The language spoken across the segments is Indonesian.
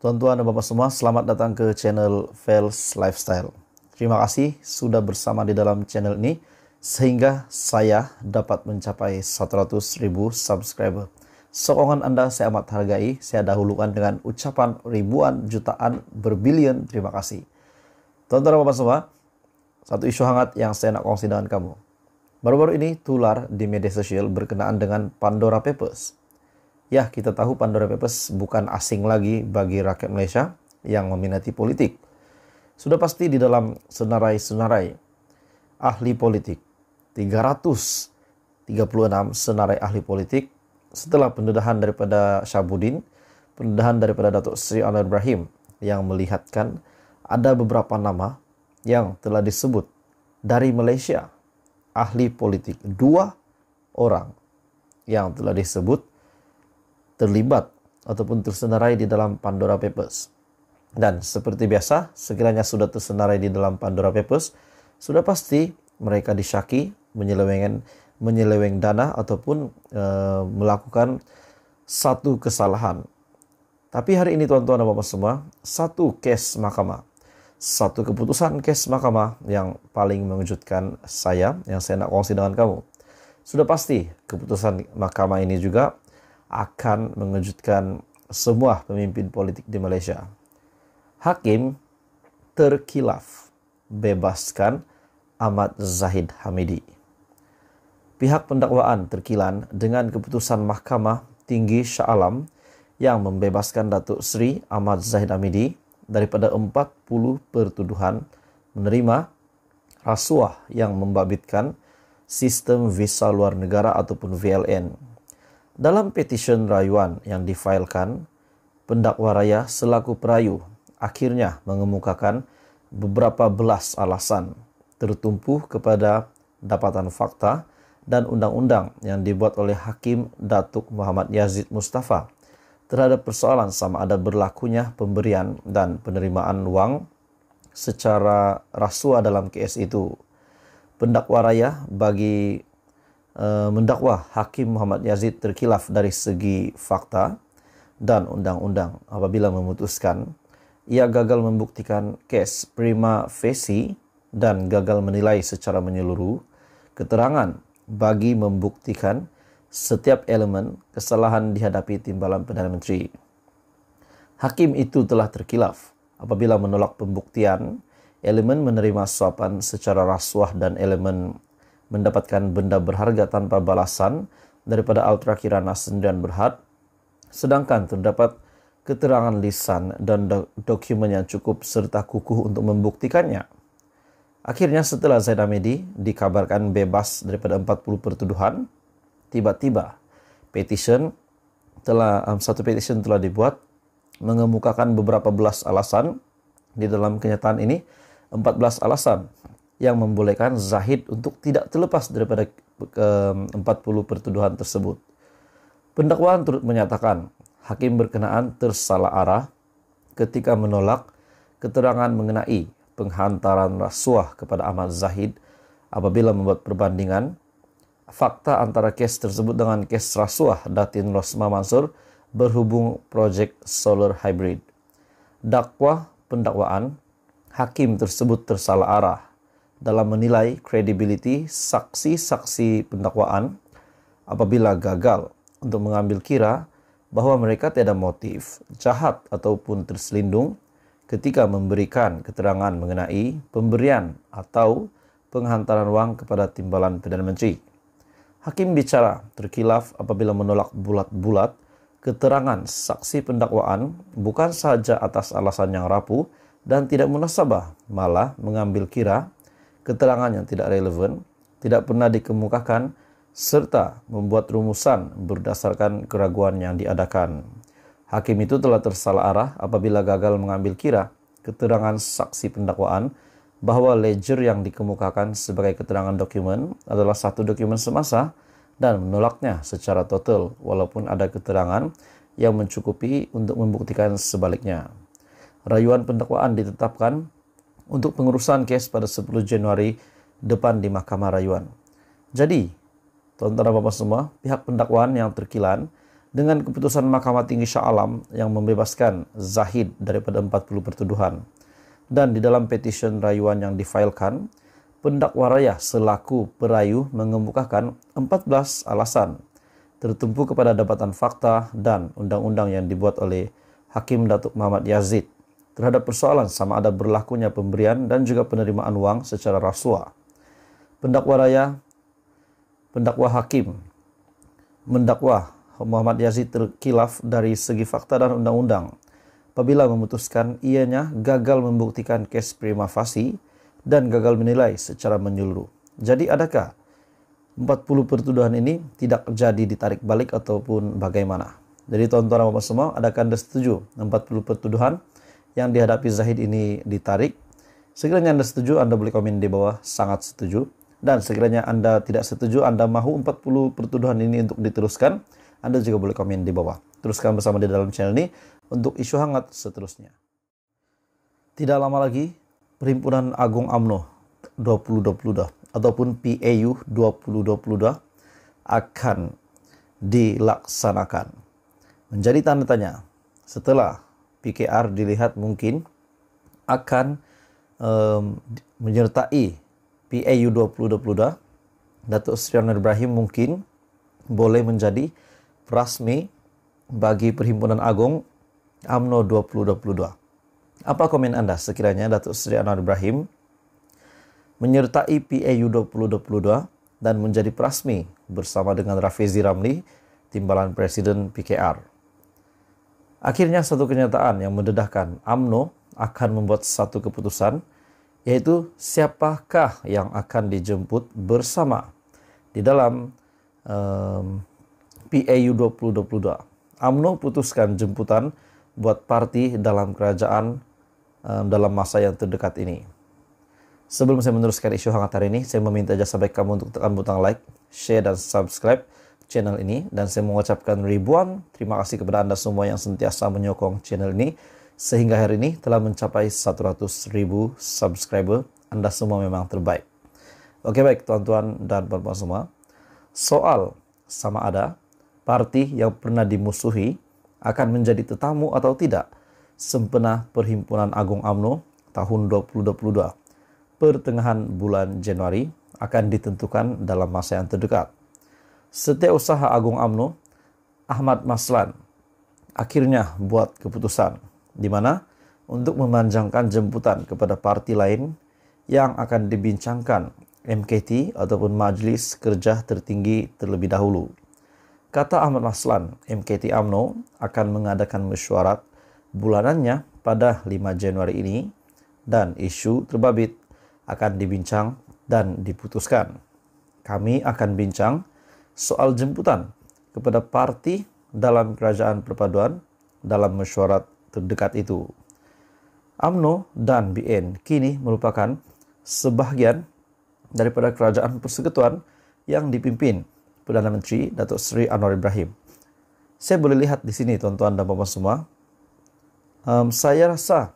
Tuan-tuan dan Bapak semua, selamat datang ke channel Fels Lifestyle. Terima kasih sudah bersama di dalam channel ini sehingga saya dapat mencapai 100.000 subscriber. Sokongan Anda saya amat hargai, saya dahulukan dengan ucapan ribuan, jutaan, berbilion terima kasih. Tuan-tuan dan Bapak semua, satu isu hangat yang saya nak kongsi dengan kamu. Baru-baru ini tular di media sosial berkenaan dengan Pandora Papers. Ya, kita tahu Pandora Papers bukan asing lagi bagi rakyat Malaysia yang meminati politik. Sudah pasti di dalam senarai-senarai ahli politik, 336 senarai ahli politik setelah pendedahan daripada Syabudin, pendedahan daripada Datuk Sri Anwar Ibrahim yang melihatkan ada beberapa nama yang telah disebut dari Malaysia ahli politik dua orang yang telah disebut terlibat ataupun tersenarai di dalam Pandora Papers. Dan seperti biasa, sekiranya sudah tersenarai di dalam Pandora Papers, sudah pasti mereka disyaki menyelewengan menyeleweng dana ataupun e, melakukan satu kesalahan. Tapi hari ini tuan-tuan dan bapak semua, satu case mahkamah, satu keputusan case mahkamah yang paling mengejutkan saya, yang saya nak kongsi dengan kamu. Sudah pasti keputusan mahkamah ini juga akan mengejutkan semua pemimpin politik di Malaysia. Hakim terkilaf bebaskan Ahmad Zahid Hamidi. Pihak pendakwaan terkilan dengan keputusan Mahkamah Tinggi Shah Alam yang membebaskan Datuk Seri Ahmad Zahid Hamidi daripada 40 pertuduhan menerima rasuah yang membabitkan sistem visa luar negara ataupun VLN dalam petition rayuan yang difailkan, pendakwa raya selaku perayu akhirnya mengemukakan beberapa belas alasan tertumpu kepada dapatan fakta dan undang-undang yang dibuat oleh Hakim Datuk Muhammad Yazid Mustafa terhadap persoalan sama ada berlakunya pemberian dan penerimaan uang secara rasuah dalam kes itu. Pendakwa raya bagi Eh, mendakwa Hakim Muhammad Yazid terkilaf dari segi fakta dan undang-undang apabila memutuskan ia gagal membuktikan kes prima facie dan gagal menilai secara menyeluruh keterangan bagi membuktikan setiap elemen kesalahan dihadapi timbalan Perdana Menteri. Hakim itu telah terkilaf apabila menolak pembuktian elemen menerima suapan secara rasuah dan elemen mendapatkan benda berharga tanpa balasan daripada al Kirana sendirian berhad, sedangkan terdapat keterangan lisan dan do dokumen yang cukup serta kukuh untuk membuktikannya. Akhirnya setelah Zaid Amedi dikabarkan bebas daripada 40 pertuduhan, tiba-tiba petition telah um, satu petition telah dibuat mengemukakan beberapa belas alasan di dalam kenyataan ini 14 alasan yang membolehkan zahid untuk tidak terlepas daripada ke-40 pertuduhan tersebut. Pendakwaan turut menyatakan hakim berkenaan tersalah arah ketika menolak keterangan mengenai penghantaran rasuah kepada Ahmad Zahid apabila membuat perbandingan fakta antara kes tersebut dengan kes rasuah Datin Rosma Mansur berhubung proyek solar hybrid. Dakwah pendakwaan hakim tersebut tersalah arah dalam menilai credibility saksi-saksi pendakwaan apabila gagal untuk mengambil kira bahwa mereka tiada motif jahat ataupun terselindung ketika memberikan keterangan mengenai pemberian atau penghantaran uang kepada timbalan Perdana Menteri. Hakim bicara terkilaf apabila menolak bulat-bulat keterangan saksi pendakwaan bukan saja atas alasan yang rapuh dan tidak munasabah, malah mengambil kira keterangan yang tidak relevan, tidak pernah dikemukakan, serta membuat rumusan berdasarkan keraguan yang diadakan. Hakim itu telah tersalah arah apabila gagal mengambil kira keterangan saksi pendakwaan bahwa ledger yang dikemukakan sebagai keterangan dokumen adalah satu dokumen semasa dan menolaknya secara total walaupun ada keterangan yang mencukupi untuk membuktikan sebaliknya. Rayuan pendakwaan ditetapkan untuk pengurusan kes pada 10 Januari depan di Mahkamah Rayuan. Jadi, tuan-tuan bapak semua, pihak pendakwaan yang terkilan dengan keputusan Mahkamah Tinggi Shah Alam yang membebaskan Zahid daripada 40 pertuduhan. Dan di dalam petition rayuan yang difailkan, pendakwa raya selaku perayu mengemukakan 14 alasan tertumpu kepada dapatan fakta dan undang-undang yang dibuat oleh Hakim Datuk Muhammad Yazid terhadap persoalan sama ada berlakunya pemberian dan juga penerimaan uang secara rasuah. Pendakwa raya, pendakwa hakim, mendakwa Muhammad Yazid terkilaf dari segi fakta dan undang-undang. Apabila memutuskan ianya gagal membuktikan kes prima facie dan gagal menilai secara menyeluruh. Jadi adakah 40 pertuduhan ini tidak jadi ditarik balik ataupun bagaimana? Jadi tuan-tuan semua, adakah Anda setuju 40 pertuduhan yang dihadapi Zahid ini ditarik. Sekiranya Anda setuju, Anda boleh komen di bawah sangat setuju. Dan sekiranya Anda tidak setuju, Anda mahu 40 pertuduhan ini untuk diteruskan, Anda juga boleh komen di bawah. Teruskan bersama di dalam channel ini untuk isu hangat seterusnya. Tidak lama lagi, Perhimpunan Agung AMNO 2020 ataupun PAU 2020 akan dilaksanakan. Menjadi tanda tanya setelah PKR dilihat mungkin akan um, menyertai PAU 2022 Datuk Seri Anwar Ibrahim mungkin boleh menjadi rasmi bagi Perhimpunan Agung AMNO 2022. Apa komen Anda sekiranya Datuk Seri Anwar Ibrahim menyertai PAU 2022 dan menjadi prasmi bersama dengan Rafizi Ramli, Timbalan Presiden PKR? Akhirnya satu kenyataan yang mendedahkan AMNO akan membuat satu keputusan yaitu siapakah yang akan dijemput bersama di dalam um, PAU 2022. AMNO putuskan jemputan buat parti dalam kerajaan um, dalam masa yang terdekat ini. Sebelum saya meneruskan isu hangat hari ini, saya meminta jasa baik kamu untuk tekan butang like, share, dan subscribe channel ini dan saya mengucapkan ribuan terima kasih kepada Anda semua yang sentiasa menyokong channel ini sehingga hari ini telah mencapai 100.000 subscriber. Anda semua memang terbaik. Oke baik tuan-tuan dan bapak semua. Soal sama ada parti yang pernah dimusuhi akan menjadi tetamu atau tidak sempena Perhimpunan Agung AMNO tahun 2022 pertengahan bulan Januari akan ditentukan dalam masa yang terdekat usaha Agung UMNO, Ahmad Maslan, akhirnya buat keputusan di mana untuk memanjangkan jemputan kepada parti lain yang akan dibincangkan MKT ataupun Majelis Kerja Tertinggi terlebih dahulu. Kata Ahmad Maslan, MKT AMNO akan mengadakan mesyuarat bulanannya pada 5 Januari ini dan isu terbabit akan dibincang dan diputuskan. Kami akan bincang soal jemputan kepada parti dalam kerajaan perpaduan dalam mesyuarat terdekat itu. AMNO dan BN kini merupakan sebahagian daripada kerajaan persekutuan yang dipimpin Perdana Menteri Datuk Seri Anwar Ibrahim. Saya boleh lihat di sini tuan-tuan dan puan puan semua. Um, saya rasa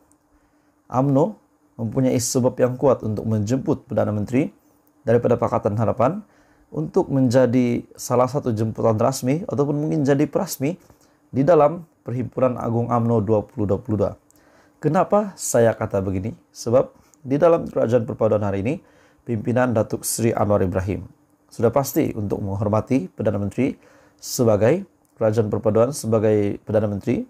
AMNO mempunyai sebab yang kuat untuk menjemput Perdana Menteri daripada Pakatan Harapan untuk menjadi salah satu jemputan rasmi ataupun mungkin jadi prasmi di dalam Perhimpunan Agung AMNO 2022. Kenapa saya kata begini? Sebab di dalam kerajaan perpaduan hari ini, pimpinan Datuk Sri Anwar Ibrahim sudah pasti untuk menghormati Perdana Menteri sebagai kerajaan perpaduan sebagai Perdana Menteri.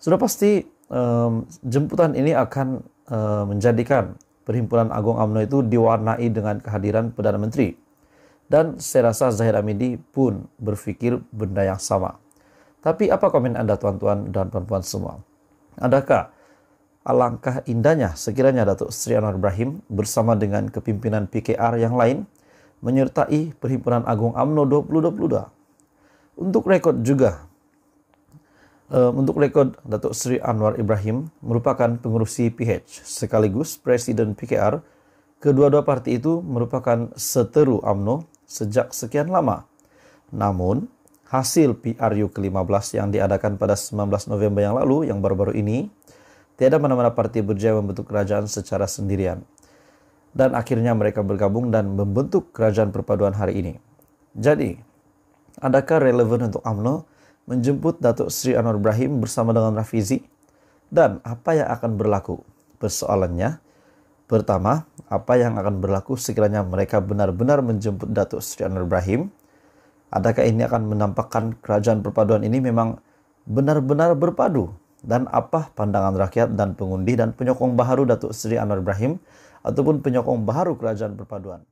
Sudah pasti um, jemputan ini akan uh, menjadikan Perhimpunan Agung AMNO itu diwarnai dengan kehadiran Perdana Menteri dan saya rasa Zahid Amidi pun berpikir benda yang sama. Tapi apa komen Anda tuan-tuan dan perempuan semua? Adakah alangkah indahnya sekiranya Datuk Sri Anwar Ibrahim bersama dengan kepimpinan PKR yang lain menyertai Perhimpunan Agung AMNO 2022. Untuk rekod juga, eh, untuk rekod Datuk Sri Anwar Ibrahim merupakan pengurusi PH sekaligus Presiden PKR Kedua-dua parti itu merupakan seteru AMNO sejak sekian lama. Namun, hasil PRU ke-15 yang diadakan pada 19 November yang lalu, yang baru-baru ini, tiada mana-mana partai berjaya membentuk kerajaan secara sendirian. Dan akhirnya mereka bergabung dan membentuk kerajaan perpaduan hari ini. Jadi, adakah relevan untuk UMNO menjemput Datuk Sri Anwar Ibrahim bersama dengan Rafizi? Dan apa yang akan berlaku? Persoalannya, pertama, apa yang akan berlaku sekiranya mereka benar-benar menjemput Datuk Sri Anwar Ibrahim? Adakah ini akan menampakkan kerajaan perpaduan ini memang benar-benar berpadu? Dan apa pandangan rakyat dan pengundi dan penyokong baharu Datuk Sri Anwar Ibrahim ataupun penyokong baharu kerajaan perpaduan?